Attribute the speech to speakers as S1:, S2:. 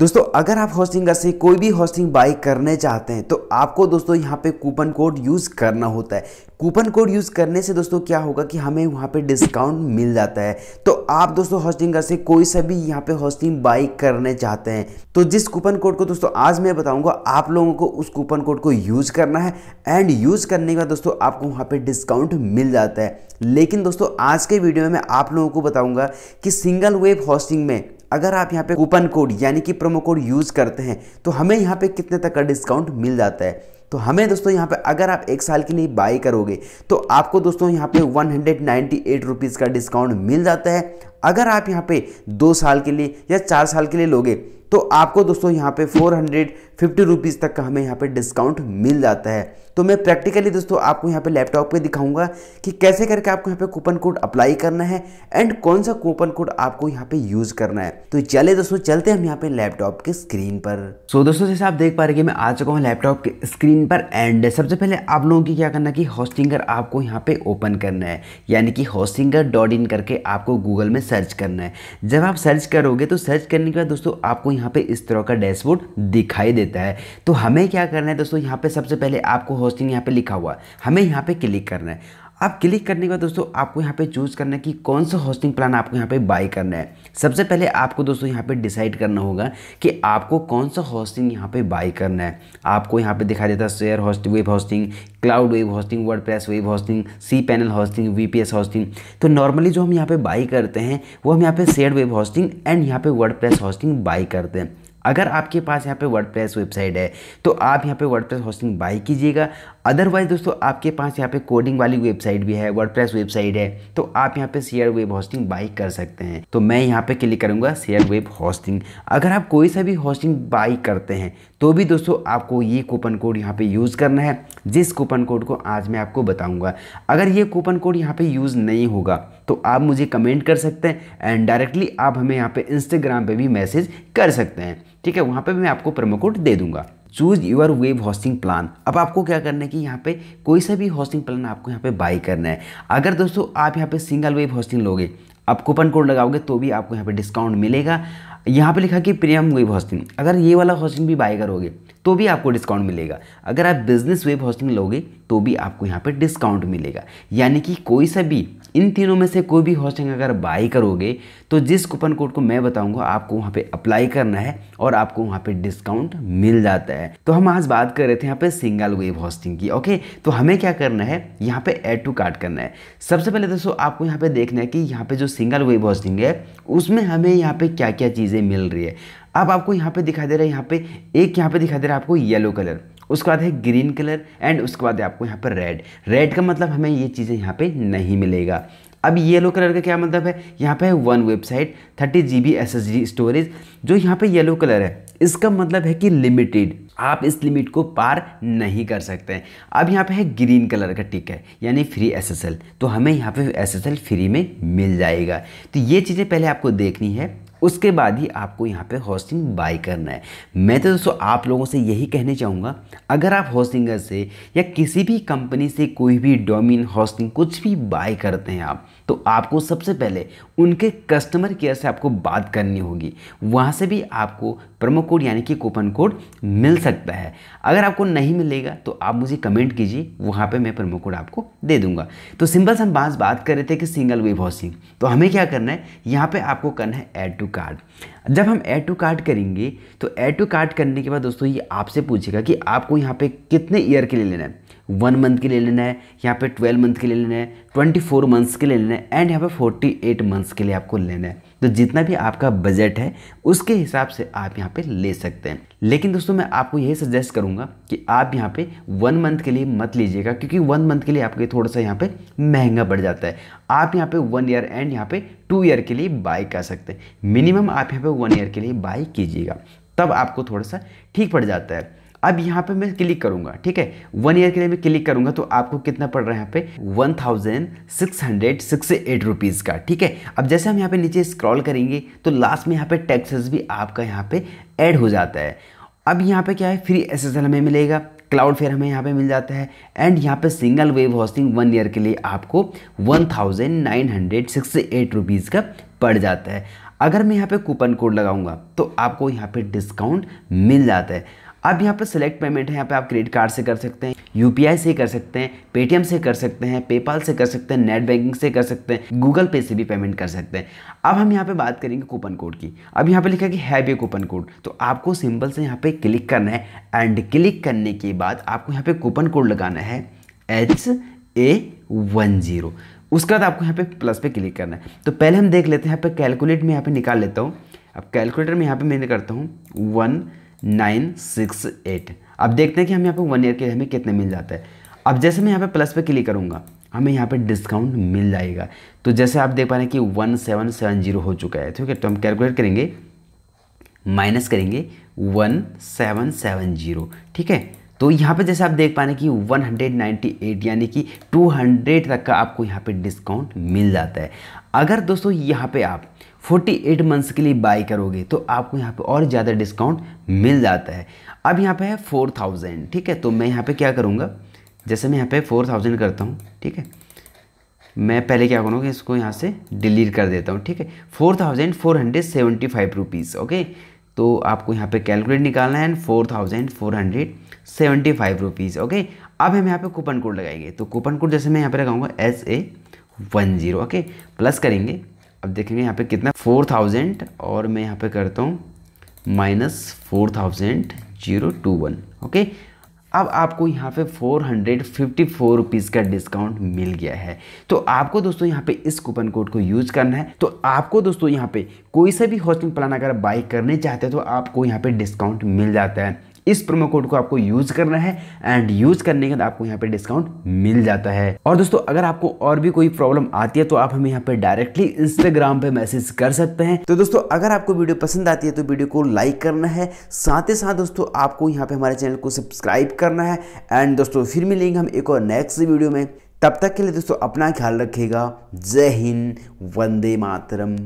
S1: दोस्तों अगर आप होस्टिंग से कोई भी होस्टिंग बाई करने चाहते हैं तो आपको दोस्तों यहाँ पे कूपन कोड यूज़ करना होता है कूपन कोड यूज़ करने से दोस्तों क्या होगा कि हमें वहाँ पे डिस्काउंट मिल जाता है तो आप दोस्तों होस्टिंग से कोई सा भी यहाँ पे होस्टिंग बाई करने चाहते हैं तो जिस कूपन कोड को दोस्तों आज मैं बताऊँगा आप लोगों को उस कूपन कोड को यूज़ करना है एंड यूज़ करने के बाद दोस्तों आपको वहाँ पर डिस्काउंट मिल जाता है लेकिन दोस्तों आज के वीडियो में मैं आप लोगों को बताऊँगा कि सिंगल वेब होस्टिंग में अगर आप यहाँ पे कूपन कोड यानी कि प्रोमो कोड यूज़ करते हैं तो हमें यहाँ पे कितने तक का डिस्काउंट मिल जाता है तो हमें दोस्तों यहाँ पे अगर आप एक साल के लिए बाई करोगे तो आपको दोस्तों यहाँ पे वन हंड्रेड का डिस्काउंट मिल जाता है अगर आप यहाँ पे दो साल के लिए या चार साल के लिए लोगे तो आपको दोस्तों यहाँ पे फोर हंड्रेड फिफ्टी रुपीज़ तक का हमें यहाँ पर डिस्काउंट मिल जाता है तो मैं प्रैक्टिकली दोस्तों आपको यहाँ पे लैपटॉप पे दिखाऊंगा कि कैसे करके आपको यहाँ पे कूपन कोड अप्लाई करना है एंड कौन सा कूपन कोड आपको यहाँ पे यूज़ करना है तो चले दोस्तों चलते हैं हम यहाँ पे लैपटॉप के स्क्रीन पर सो so, दोस्तों जैसे आप देख पा रहे कि मैं आ चुका हूँ लैपटॉप के स्क्रीन पर एंड सबसे पहले आप लोगों की क्या करना है कि हॉस्टिंगर आपको यहाँ पे ओपन करना है यानी कि हॉस्टिंगर डॉट इन करके आपको गूगल में सर्च करना है जब आप सर्च करोगे तो सर्च करने के बाद दोस्तों आपको यहाँ पे इस तरह का डैशबोर्ड दिखाई दे देता है तो हमें क्या करना है दोस्तों यहाँ पे सबसे पहले आपको होस्टिंग यहाँ पे लिखा हुआ है हमें यहाँ पे क्लिक करना है आप क्लिक करने के बाद दोस्तों आपको यहाँ पे चूज़ करना है कि कौन सा होस्टिंग प्लान आपको यहाँ पे बाय करना है सबसे पहले आपको दोस्तों यहाँ पे डिसाइड करना होगा कि आपको कौन सा होस्टिंग यहाँ पे बाय करना है आपको यहाँ पे दिखा देता है share host web hosting cloud web hosting WordPress web hosting C panel hosting V hosting तो नॉर्मली जो हम यहाँ पर बाई करते हैं वो हम यहाँ पर शेयर वेब होस्टिंग एंड यहाँ पर वर्ड होस्टिंग बाई करते हैं अगर आपके पास यहाँ पे वर्डप्रेस वेबसाइट है तो आप यहाँ पे वर्डप्रेस होस्टिंग बाई कीजिएगा अदरवाइज दोस्तों आपके पास यहाँ पे कोडिंग वाली वेबसाइट भी है वर्डप्रेस वेबसाइट है तो आप यहाँ पे शेयर वेब होस्टिंग बाई कर सकते हैं तो मैं यहाँ पे क्लिक करूँगा शेयर वेब होस्टिंग अगर आप कोई सा भी होस्टिंग बाई करते हैं तो भी दोस्तों आपको ये कूपन कोड यहाँ पर यूज़ करना है जिस कूपन कोड को आज मैं आपको बताऊँगा अगर ये कूपन कोड यहाँ पर यूज़ नहीं होगा तो आप मुझे कमेंट कर सकते हैं एंड डायरेक्टली आप हमें यहाँ पे इंस्टाग्राम पे भी मैसेज कर सकते हैं ठीक है वहाँ पे मैं आपको प्रोमो कोड दे दूंगा choose your web hosting plan अब आपको क्या करना है कि यहाँ पे कोई सा भी होस्टिंग प्लान आपको यहाँ पे बाई करना है अगर दोस्तों आप यहाँ पे सिंगल वेब होस्टिंग लोगे आप कूपन कोड लगाओगे तो भी आपको यहाँ पे डिस्काउंट मिलेगा यहाँ पे लिखा कि प्रीमियम वेब होस्टिंग अगर ये वाला होस्टिंग भी बाय करोगे तो भी आपको डिस्काउंट मिलेगा अगर आप बिजनेस वेब होस्टिंग लोगे तो भी आपको यहाँ पे डिस्काउंट मिलेगा यानी कि कोई सा भी इन तीनों में से कोई भी होस्टिंग अगर बाय करोगे तो जिस कूपन कोड को मैं बताऊंगा आपको वहाँ पे अप्लाई करना है और आपको वहाँ पे डिस्काउंट मिल जाता है तो हम आज बात कर रहे थे यहाँ पे सिंगल वेब होस्टिंग की ओके तो हमें क्या करना है यहाँ पे एड टू कार्ट करना है सबसे पहले दोस्तों आपको यहाँ पे देखना है कि यहाँ पे जो सिंगल वेब होस्टिंग है उसमें हमें यहाँ पे क्या क्या चीज़ चीज़ें मिल रही है अब आपको यहाँ पे दिखाई दे रहा है यहाँ पे एक यहाँ पे दिखाई दे रहा है आपको येलो कलर उसके बाद है ग्रीन कलर एंड उसके बाद है आपको यहाँ पर रेड रेड का मतलब हमें ये चीज़ें यहाँ पे नहीं मिलेगा अब येलो कलर का क्या मतलब है यहाँ पे है one website thirty G B S G storage जो यहाँ पे येलो कलर है इसका मतलब है कि लिमिटेड आप इस लिमिट को पार नहीं कर सकते हैं अब यहाँ पे है ग्रीन कलर का टिक है यानी फ्री एसएसएल तो हमें यहाँ पे एसएसएल फ्री में मिल जाएगा तो ये चीज़ें पहले आपको देखनी है उसके बाद ही आपको यहाँ पे होस्टिंग बाई करना है मैं तो दोस्तों आप लोगों से यही कहने चाहूँगा अगर आप होस्टिंगर से या किसी भी कंपनी से कोई भी डोमिन होस्टिंग कुछ भी बाई करते हैं आप तो आपको सबसे पहले उनके कस्टमर केयर से आपको बात करनी होगी वहाँ से भी आपको प्रोमो कोड यानी कि कूपन कोड मिल सकता है अगर आपको नहीं मिलेगा तो आप मुझे कमेंट कीजिए वहाँ पर मैं प्रोमो कोड आपको दे दूंगा तो सिंपल से हम बात कर रहे थे कि सिंगल वेब हाउसिंग तो हमें क्या करना है यहाँ पर आपको करना है एड टू कार्ड जब हम ऐड टू कार्ड करेंगे तो ऐड टू कार्ड करने के बाद दोस्तों ये आपसे पूछेगा कि आपको यहाँ पे कितने ईयर के लिए लेना है वन मंथ के लिए लेना है यहाँ पे ट्वेल्व मंथ के लिए लेना है ट्वेंटी फोर मंथ्स के लिए लेना है एंड यहाँ पे फोर्टी एट मंथ्स के लिए आपको लेना है तो जितना भी आपका बजट है उसके हिसाब से आप यहाँ पे ले सकते हैं लेकिन दोस्तों मैं आपको यही सजेस्ट करूँगा कि आप यहाँ पे वन मंथ के लिए मत लीजिएगा क्योंकि वन मंथ के लिए आपके थोड़ा सा यहाँ पे महंगा बढ़ जाता है आप यहाँ पे वन ईयर एंड यहाँ पे टू ईयर के लिए बाई कर सकते हैं मिनिमम आप यहाँ पे वन ईयर के लिए बाई कीजिएगा तब आपको थोड़ा सा ठीक पड़ जाता है अब यहाँ पे मैं क्लिक करूंगा ठीक है वन ईयर के लिए मैं क्लिक करूंगा तो आपको कितना पड़ रहा है यहाँ पे one thousand six hundred six eight rupees का ठीक है अब जैसे हम यहाँ पे नीचे स्क्रॉल करेंगे तो लास्ट में यहाँ पे टैक्सेस भी आपका यहाँ पे ऐड हो जाता है अब यहाँ पे क्या है फ्री एस हमें मिलेगा क्लाउड फेयर हमें यहाँ पे मिल जाता है एंड यहाँ पे single web hosting one year के लिए आपको one thousand nine hundred six eight rupees का पड़ जाता है अगर मैं यहाँ पे कूपन कोड लगाऊंगा तो आपको यहाँ पे डिस्काउंट मिल जाता है अब यहाँ पर सिलेक्ट पेमेंट है यहाँ पे आप क्रेडिट कार्ड से कर सकते हैं यूपीआई से कर सकते हैं पेटीएम से कर सकते हैं पेपाल से कर सकते हैं नेट बैंकिंग से कर सकते हैं गूगल पे से भी पेमेंट कर सकते हैं अब हम यहाँ पे बात करेंगे कूपन कोड की अब यहाँ पे लिखा है कि हैव ए कूपन कोड तो आपको सिंपल से यहाँ पे क्लिक करना है एंड क्लिक करने के बाद आपको यहाँ पे कूपन कोड लगाना है एच ए वन जीरो उसके बाद आपको यहाँ पे प्लस पे क्लिक करना है तो पहले हम देख लेते हैं यहाँ पे कैलकुलेट में यहाँ पे निकाल लेता हूँ अब कैलकुलेटर में यहाँ पे मैंने करता हूँ वन नाइन सिक्स एट अब देखते हैं कि हमें यहाँ पे वन ईयर के हमें कितने मिल जाता है अब जैसे मैं यहाँ पे प्लस पे क्लिक करूँगा हमें यहाँ पे डिस्काउंट मिल जाएगा तो जैसे आप देख पा रहे हैं कि वन सेवन सेवन जीरो हो चुका है ठीक है तो हम कैलकुलेट करेंगे माइनस करेंगे वन सेवन सेवन जीरो ठीक है तो यहाँ पे जैसे आप देख पा रहे हैं कि 198 यानी कि 200 तक का आपको यहाँ पे डिस्काउंट मिल जाता है अगर दोस्तों यहाँ पे आप 48 मंथ्स के लिए बाई करोगे तो आपको यहाँ पे और ज़्यादा डिस्काउंट मिल जाता है अब यहाँ पे है 4000 ठीक है तो मैं यहाँ पे क्या करूँगा जैसे मैं यहाँ पे 4000 करता हूँ ठीक है मैं पहले क्या करूँगा इसको यहाँ से डिलीट कर देता हूँ ठीक है four thousand four hundred seventy five rupees okay तो आपको यहाँ पर कैलकुलेट निकालना है and four thousand four hundred seventy five rupees okay अब हम यहाँ पे कूपन कोड लगाएंगे तो कूपन कोड जैसे मैं यहाँ पे लगाऊंगा S A one zero okay plus करेंगे अब देखेंगे यहाँ पे कितना फोर थाउजेंड और मैं यहाँ पे करता हूँ minus four thousand zero two one okay अब आपको यहाँ पे four hundred fifty four rupees का डिस्काउंट मिल गया है तो आपको दोस्तों यहाँ पे इस कूपन कोड को यूज़ करना है तो आपको दोस्तों यहाँ पे कोई सा भी हॉस्टिंग प्लान अगर बाई करने चाहते हैं तो आपको यहाँ पे डिस्काउंट मिल जाता है इस प्रोमो कोड को आपको यूज करना है एंड यूज करने के बाद आपको यहाँ पे डिस्काउंट मिल जाता है और दोस्तों अगर आपको और भी कोई प्रॉब्लम आती है तो आप हमें यहाँ पे डायरेक्टली इंस्टाग्राम पे मैसेज कर सकते हैं तो दोस्तों अगर आपको वीडियो पसंद आती है तो वीडियो को लाइक करना है साथ ही साथ दोस्तों आपको यहाँ पे हमारे चैनल को सब्सक्राइब करना है एंड दोस्तों फिर मिलेंगे हम एक और नेक्स्ट वीडियो में तब तक के लिए दोस्तों अपना ख्याल रखेगा जय हिंद वंदे मातरम